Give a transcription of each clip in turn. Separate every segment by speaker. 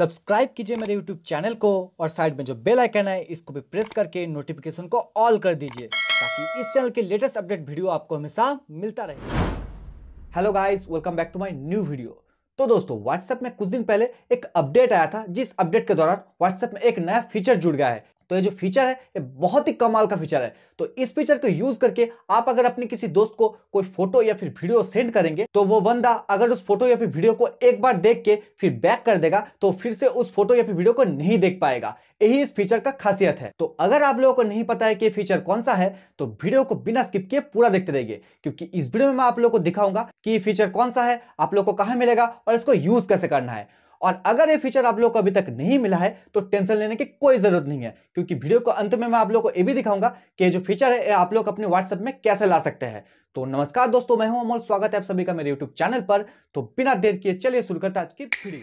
Speaker 1: subscribe कीजिए मेरे YouTube channel को और साइड में जो बेल आइकन है इसको भी प्रेस करके नोटिफिकेशन को ऑल कर दीजिए ताकि इस चैनल के लेटेस्ट अपडेट वीडियो आपको हमेशा मिलता रहे hello guys welcome back to my new video तो दोस्तों व्हाट्सएप में कुछ दिन पहले एक अपडेट आया था जिस अपडेट के दौरान व्हाट्सएप में एक नया फीचर जुड़ गया है तो ये जो फीचर है ये बहुत ही कमाल का फीचर है तो इस फीचर को यूज करके आप अगर अपने किसी दोस्त को कोई फोटो या फिर वीडियो सेंड करेंगे तो वो बंदा अगर उस फोटो या फिर वीडियो को एक बार देख के फिर बैक कर देगा तो फिर से उस फोटो या फिर वीडियो को नहीं देख पाएगा यही इस फीचर का खासियत है तो अगर आप लोगों को नहीं पता है कि फीचर कौन सा है तो वीडियो को बिना स्किप किए पूरा देखते रहिए क्योंकि इस वीडियो में मैं आप लोगों को दिखाऊंगा कि फीचर कौन सा है आप लोग को कहा मिलेगा और इसको यूज कैसे करना है और अगर ये फीचर आप लोग को अभी तक नहीं मिला है तो टेंशन लेने की कोई जरूरत नहीं है क्योंकि वीडियो को अंत में मैं आप लोग को ये भी दिखाऊंगा कि जो फीचर है आप लोग अपने व्हाट्सएप में कैसे ला सकते हैं तो नमस्कार दोस्तों मैं हूं अमोल स्वागत है आप सभी का मेरे यूट्यूब चैनल पर तो बिना देर किए चलिए शुरू करते आज की वीडियो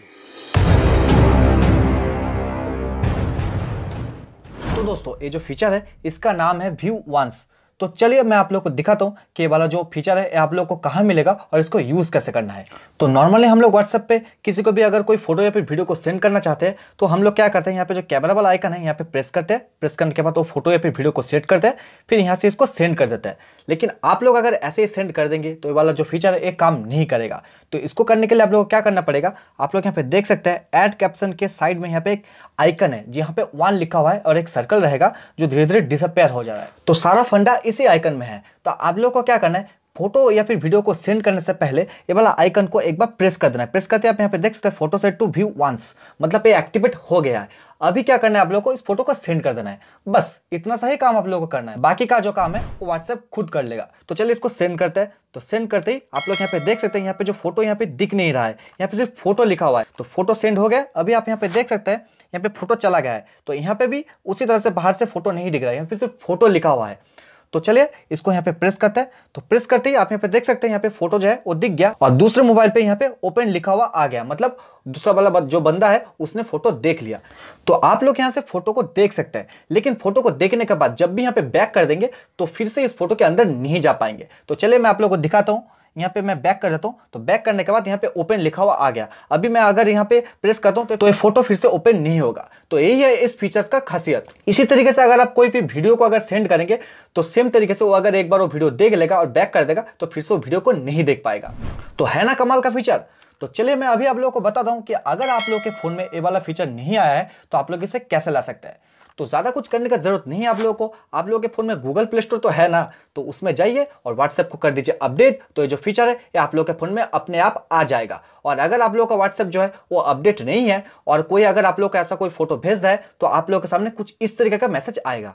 Speaker 1: तो दोस्तों ये जो फीचर है इसका नाम है व्यू वंस तो चलिए मैं आप लोग को दिखाता हूँ कि ये वाला जो फीचर है आप लोग को कहाँ मिलेगा और इसको यूज़ कैसे करना है तो नॉर्मली हम लोग व्हाट्सएप पे किसी को भी अगर कोई फोटो या फिर वीडियो को सेंड करना चाहते हैं तो हम लोग क्या करते हैं यहाँ पे जो कैमरा वाला आइकन है यहाँ पे प्रेस करते हैं प्रेस करने के बाद वो फोटो या फिर वीडियो को सेट करते हैं फिर यहाँ से इसको सेंड कर देते हैं लेकिन आप लोग अगर ऐसे ही सेंड कर देंगे तो ये वाला जो फीचर है ये काम नहीं करेगा तो इसको करने के लिए आप लोग को क्या करना पड़ेगा आप लोग यहाँ पे देख सकते हैं एड कैप्शन के साइड में यहाँ पे एक आइकन है जहाँ पे वन लिखा हुआ है और एक सर्कल रहेगा जो धीरे धीरे डिसअपेयर हो जा रहा है तो सारा फंडा इसी आइकन में है तो आप लोग को क्या करना है फोटो या फिर वीडियो को सेंड करने से पहले ये वाला आइकन को एक बार प्रेस कर देना है प्रेस करते आप यहाँ पे देख सकते हैं photo set to view once मतलब ये एक्टिवेट हो गया है अभी क्या करना है आप लोगों को इस फोटो को सेंड कर देना है बस इतना सा ही काम आप लोगों को करना है बाकी का जो काम है वो व्हाट्सएप खुद कर लेगा तो चलिए इसको सेंड करते हैं तो सेंड करते ही आप लोग यहाँ पे देख सकते हैं यहाँ पे जो फोटो यहाँ पे दिख नहीं रहा है यहाँ पे सिर्फ फोटो लिखा हुआ है तो फोटो सेंड हो गया अभी आप यहाँ पे देख सकते हैं यहाँ पे फोटो चला गया है तो यहाँ पे भी उसी तरह से बाहर से फोटो नहीं दिख रहा है यहाँ पे सिर्फ फोटो लिखा हुआ है तो चलिए इसको यहाँ पे प्रेस करते हैं तो प्रेस करते ही आप यहाँ पे देख सकते हैं यहाँ पे फोटो जो है वो दिख गया और दूसरे मोबाइल पे यहाँ पे ओपन लिखा हुआ आ गया मतलब दूसरा वाला जो बंदा है उसने फोटो देख लिया तो आप लोग यहाँ से फोटो को देख सकते हैं लेकिन फोटो को देखने के बाद जब भी यहाँ पे बैक कर देंगे तो फिर से इस फोटो के अंदर नहीं जा पाएंगे तो चलिए मैं आप लोग को दिखाता हूँ यहाँ पे मैं बैक कर देता हूँ तो बैक करने के बाद यहाँ पे ओपन लिखा हुआ आ गया अभी मैं अगर यहाँ पे प्रेस करता हूँ तो, तो ये फोटो फिर से ओपन नहीं होगा तो यही है इस फीचर्स का खासियत इसी तरीके से अगर आप कोई भी वीडियो को अगर सेंड करेंगे तो सेम तरीके से वो अगर एक बार वो वीडियो देख लेगा और बैक कर देगा तो फिर से वो वीडियो को नहीं देख पाएगा तो है ना कमाल का फीचर तो चलिए मैं अभी आप लोगों को बता दूं कि अगर आप लोग के फ़ोन में ये वाला फीचर नहीं आया है तो आप लोग इसे कैसे ला सकते हैं तो ज़्यादा कुछ करने का ज़रूरत नहीं है आप लोगों को आप लोगों के फ़ोन में गूगल प्ले स्टोर तो है ना तो उसमें जाइए और व्हाट्सएप को कर दीजिए अपडेट तो ये जो फीचर है ये आप लोगों के फ़ोन में अपने आप आ जाएगा और अगर आप लोगों का व्हाट्सएप जो है वो अपडेट नहीं है और कोई अगर आप लोग का ऐसा कोई फोटो भेज रहा है तो आप लोगों के सामने कुछ इस तरीके का मैसेज आएगा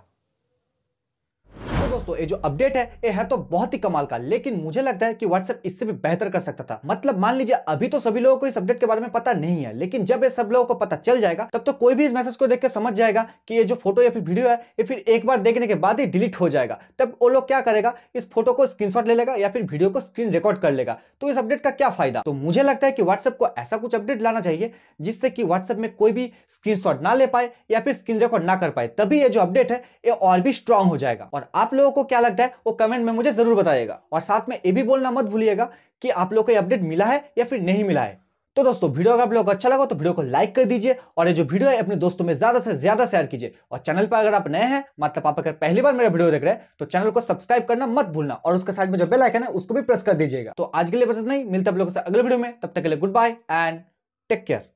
Speaker 1: दोस्तों ये जो अपडेट है ये है तो बहुत ही कमाल का लेकिन मुझे लगता है कि व्हाट्सएप इससे भी बेहतर कर सकता था मतलब मान लीजिए अभी तो सभी लोगों को इस अपडेट के बारे में पता नहीं है लेकिन जब ये सब लोगों को पता चल जाएगा तब तो कोई भी इस मैसेज को देख के समझ जाएगा कि ये जो फोटो या फिर वीडियो है ये फिर एक बार देखने के बाद ही डिलीट हो जाएगा तब वो लोग क्या करेगा इस फोटो को स्क्रीन ले लेगा या फिर वीडियो को स्क्रीन रिकॉर्ड कर लेगा तो इस अपडेट का क्या फायदा तो मुझे लगता है कि व्हाट्सएप को ऐसा कुछ अपडेट लाना चाहिए जिससे कि व्हाट्सएप में कोई भी स्क्रीन ना ले पाए या फिर स्क्रीन रिकॉर्ड ना कर पाए तभी ये जो अपडेट है ये और भी स्ट्रांग हो जाएगा और आप लोगों लोगों को क्या लगता है वो कमेंट में मुझे जरूर बताएगा और साथ में ये भी बोलना मत भूलिएगा कि आप लोग को ये अपडेट मिला है या फिर नहीं मिला है तो दोस्तों वीडियो अगर आप लोग अच्छा लगा तो वीडियो को लाइक कर दीजिए और ये जो वीडियो है अपने दोस्तों में ज्यादा से ज्यादा शेयर कीजिए और चैनल पर अगर आप नए हैं मतलब आप अगर पहली बार मेरा वीडियो देख रहे हैं तो चैनल को सब्सक्राइब करना मत भूलना और उसके साइड में जो बेल आइकन है उसको भी प्रेस कर दीजिएगा तो आज के लिए बस नहीं मिलते आप लोगों से अगले वीडियो में तब तक के लिए goodbye and take care